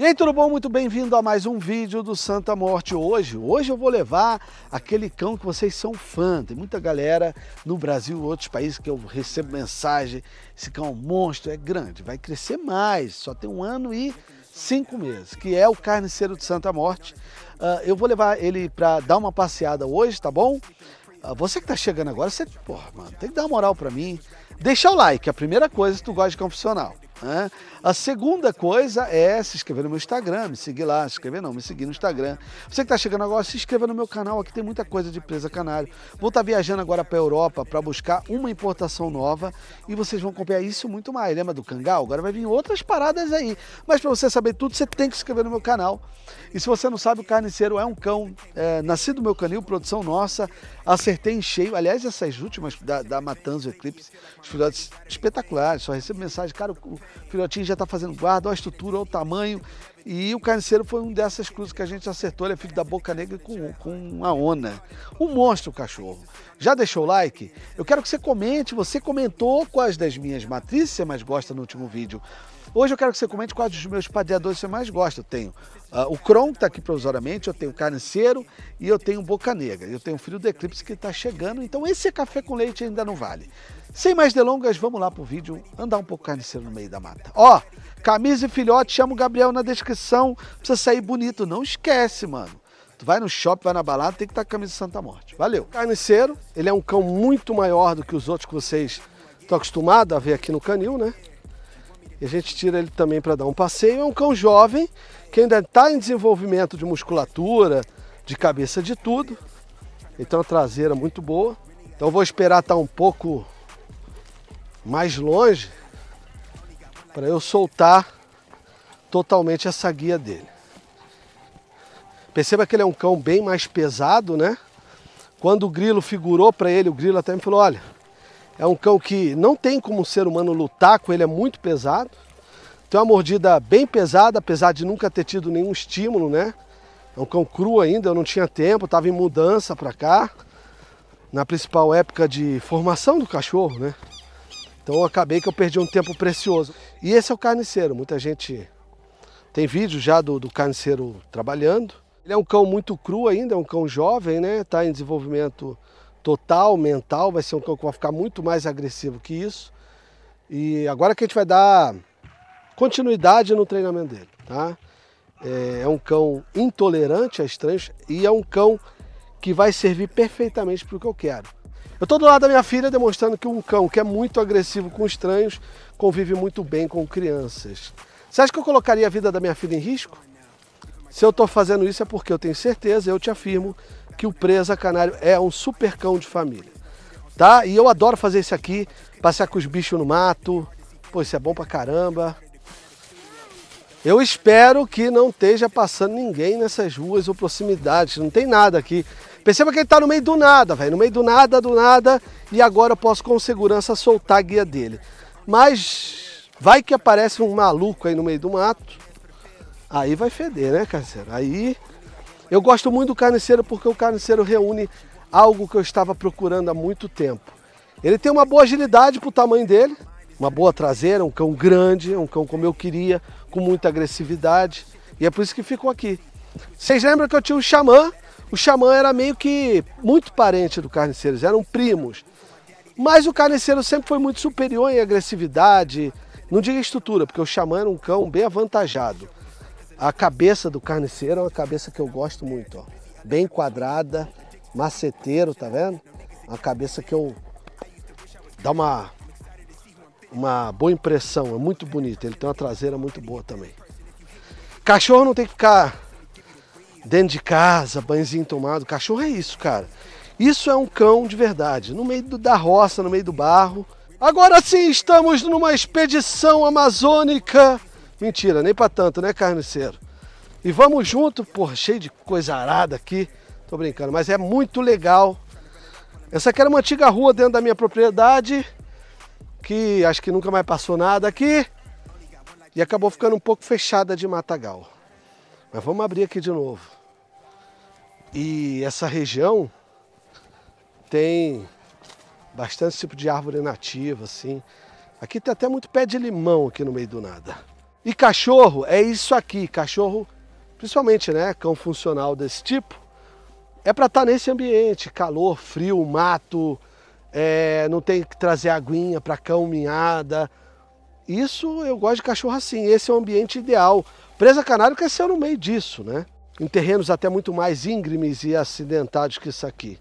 E aí, tudo bom? Muito bem-vindo a mais um vídeo do Santa Morte hoje. Hoje eu vou levar aquele cão que vocês são fã. Tem muita galera no Brasil e outros países que eu recebo mensagem. Esse cão é um monstro, é grande, vai crescer mais, só tem um ano e cinco meses, que é o carniceiro de Santa Morte. Uh, eu vou levar ele para dar uma passeada hoje, tá bom? Uh, você que tá chegando agora, você, porra, mano, tem que dar uma moral para mim. Deixa o like, é a primeira coisa se tu gosta de cão profissional. Né? A segunda coisa é se inscrever no meu Instagram, me seguir lá, se inscrever não, me seguir no Instagram. Você que está chegando agora, se inscreva no meu canal, aqui tem muita coisa de presa canário. Vou estar tá viajando agora para a Europa para buscar uma importação nova e vocês vão acompanhar isso muito mais. Lembra do Cangal? Agora vai vir outras paradas aí. Mas para você saber tudo, você tem que se inscrever no meu canal. E se você não sabe, o Carniceiro é um cão, é, nascido meu canil, produção nossa, acertei em cheio. Aliás, essas últimas da, da Eclipse, espetaculares, só recebo mensagem, cara, o, filhotinho já está fazendo guarda, olha a estrutura, olha o tamanho. E o carniceiro foi um dessas cruzes que a gente acertou. Ele é filho da Boca Negra com, com uma ona. Um monstro o cachorro. Já deixou o like? Eu quero que você comente. Você comentou quais das minhas matrizes você mais gosta no último vídeo. Hoje eu quero que você comente quais dos meus padeadores você mais gosta. Eu tenho uh, o Kron, que está aqui provisoriamente, eu tenho o Carniceiro e eu tenho o Boca Negra. Eu tenho o Filho do Eclipse que está chegando, então esse é café com leite ainda não vale. Sem mais delongas, vamos lá pro vídeo andar um pouco carniceiro no meio da mata. Ó, camisa e filhote, chama o Gabriel na descrição, precisa sair bonito, não esquece, mano. Tu vai no shopping, vai na balada, tem que estar tá com a camisa de Santa Morte. Valeu. Carniceiro, ele é um cão muito maior do que os outros que vocês estão acostumados a ver aqui no canil, né? E a gente tira ele também para dar um passeio. É um cão jovem que ainda está em desenvolvimento de musculatura, de cabeça, de tudo. Então a traseira muito boa. Então vou esperar estar tá um pouco mais longe para eu soltar totalmente essa guia dele. Perceba que ele é um cão bem mais pesado, né? Quando o grilo figurou para ele, o grilo até me falou: olha, é um cão que não tem como um ser humano lutar com ele, é muito pesado. Tem uma mordida bem pesada, apesar de nunca ter tido nenhum estímulo, né? É um cão cru ainda, eu não tinha tempo, estava em mudança para cá, na principal época de formação do cachorro, né? Então eu acabei que eu perdi um tempo precioso. E esse é o carniceiro, muita gente tem vídeo já do, do carniceiro trabalhando. Ele é um cão muito cru ainda, é um cão jovem, né? Está em desenvolvimento total, mental, vai ser um cão que vai ficar muito mais agressivo que isso. E agora que a gente vai dar continuidade no treinamento dele, tá? É, é um cão intolerante a estranhos e é um cão que vai servir perfeitamente para o que eu quero. Eu estou do lado da minha filha demonstrando que um cão que é muito agressivo com estranhos convive muito bem com crianças. Você acha que eu colocaria a vida da minha filha em risco? Se eu estou fazendo isso é porque eu tenho certeza, eu te afirmo, que o presa canário é um super cão de família. Tá? E eu adoro fazer isso aqui, passear com os bichos no mato. Pô, isso é bom pra caramba. Eu espero que não esteja passando ninguém nessas ruas ou proximidades, não tem nada aqui. Perceba que ele tá no meio do nada, velho, no meio do nada, do nada, e agora eu posso com segurança soltar a guia dele. Mas vai que aparece um maluco aí no meio do mato, aí vai feder, né, parceiro? Aí eu gosto muito do carniceiro porque o carniceiro reúne algo que eu estava procurando há muito tempo. Ele tem uma boa agilidade para o tamanho dele, uma boa traseira, um cão grande, um cão como eu queria, com muita agressividade. E é por isso que ficou aqui. Vocês lembram que eu tinha um xamã? O xamã era meio que muito parente do carniceiro, eram primos. Mas o carniceiro sempre foi muito superior em agressividade, não diga estrutura, porque o xamã era um cão bem avantajado. A cabeça do carniceiro é uma cabeça que eu gosto muito, ó. Bem quadrada, maceteiro, tá vendo? Uma cabeça que eu dá uma uma boa impressão, é muito bonito, ele tem uma traseira muito boa também. Cachorro não tem que ficar dentro de casa, banhozinho tomado, cachorro é isso, cara. Isso é um cão de verdade, no meio do, da roça, no meio do barro. Agora sim, estamos numa expedição amazônica Mentira, nem para tanto, né, carniceiro? E vamos junto, porra, cheio de coisa arada aqui. Tô brincando, mas é muito legal. Essa aqui era uma antiga rua dentro da minha propriedade, que acho que nunca mais passou nada aqui. E acabou ficando um pouco fechada de matagal. Mas vamos abrir aqui de novo. E essa região tem bastante tipo de árvore nativa, assim. Aqui tem até muito pé de limão aqui no meio do nada. E cachorro é isso aqui, cachorro, principalmente né, cão funcional desse tipo, é para estar tá nesse ambiente, calor, frio, mato, é, não tem que trazer aguinha para cão minhada. Isso eu gosto de cachorro assim, esse é o ambiente ideal. Presa canário cresceu no meio disso, né? Em terrenos até muito mais íngremes e acidentados que isso aqui.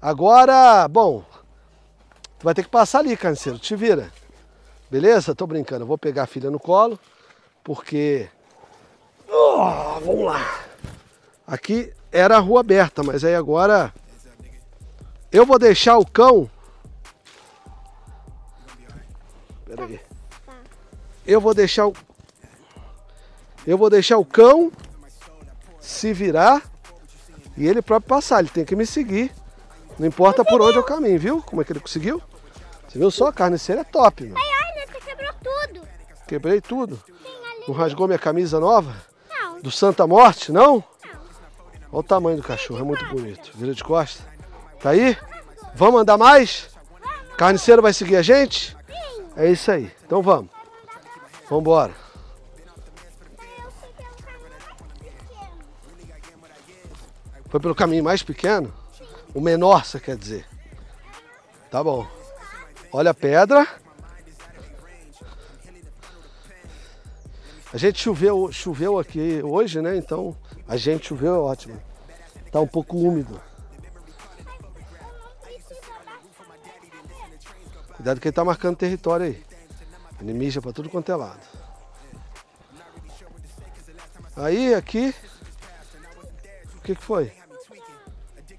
Agora, bom, tu vai ter que passar ali, canseiro, te vira. Beleza? Tô brincando, eu vou pegar a filha no colo porque. Oh, vamos lá! Aqui era a rua aberta, mas aí agora. Eu vou deixar o cão. Pera aí. Eu vou deixar o. Eu vou deixar o cão se virar e ele próprio passar. Ele tem que me seguir. Não importa por onde eu caminho, viu? Como é que ele conseguiu? Você viu só? A carniceira é top, mano Ai, ai, né? Você quebrou tudo. Quebrei tudo. Não rasgou minha camisa nova? Não. Do Santa Morte, não? Não. Olha o tamanho do cachorro, é muito bonito. Vira de costa. Tá aí? Vamos andar mais? Carniceiro vai seguir a gente? É isso aí. Então vamos. Vamos embora. Foi pelo caminho mais pequeno? O menor, você quer dizer? Tá bom. Olha a pedra. A gente choveu, choveu aqui hoje, né? Então a gente choveu é ótimo. Tá um pouco úmido. Cuidado que ele tá marcando território aí. Animija para pra tudo quanto é lado. Aí aqui. O que, que foi?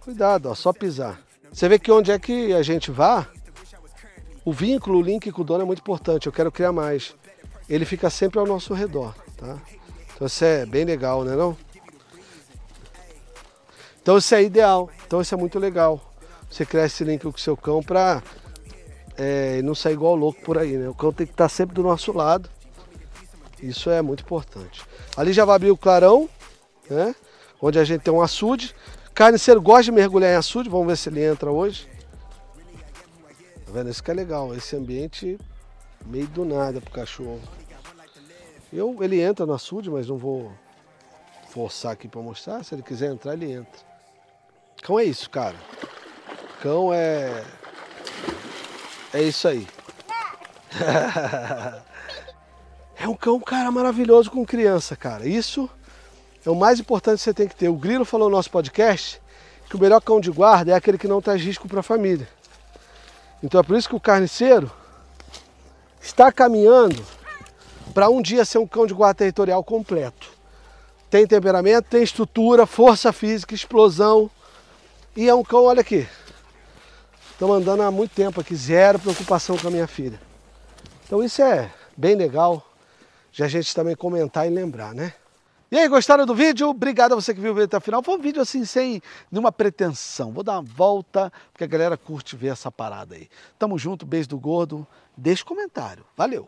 Cuidado, ó, só pisar. Você vê que onde é que a gente vá, o vínculo, o link com o dono é muito importante. Eu quero criar mais ele fica sempre ao nosso redor, tá? Então isso é bem legal, né não? Então isso é ideal, então isso é muito legal. Você cresce link com o seu cão para é, não sair igual louco por aí, né? O cão tem que estar tá sempre do nosso lado. Isso é muito importante. Ali já vai abrir o clarão, né? Onde a gente tem um açude. Carniceiro gosta de mergulhar em açude, vamos ver se ele entra hoje. Tá vendo? Isso que é legal, esse ambiente meio do nada pro cachorro. Eu, ele entra no açude, mas não vou forçar aqui para mostrar. Se ele quiser entrar, ele entra. Cão é isso, cara. Cão é... É isso aí. é um cão, cara, maravilhoso com criança, cara. Isso é o mais importante que você tem que ter. O Grilo falou no nosso podcast que o melhor cão de guarda é aquele que não traz risco para a família. Então é por isso que o carniceiro está caminhando para um dia ser um cão de guarda territorial completo. Tem temperamento, tem estrutura, força física, explosão. E é um cão, olha aqui. Estamos andando há muito tempo aqui, zero preocupação com a minha filha. Então isso é bem legal de a gente também comentar e lembrar, né? E aí, gostaram do vídeo? Obrigado a você que viu o vídeo até o final. Foi um vídeo assim, sem nenhuma pretensão. Vou dar uma volta, porque a galera curte ver essa parada aí. Tamo junto, beijo do gordo. Deixa comentário. Valeu!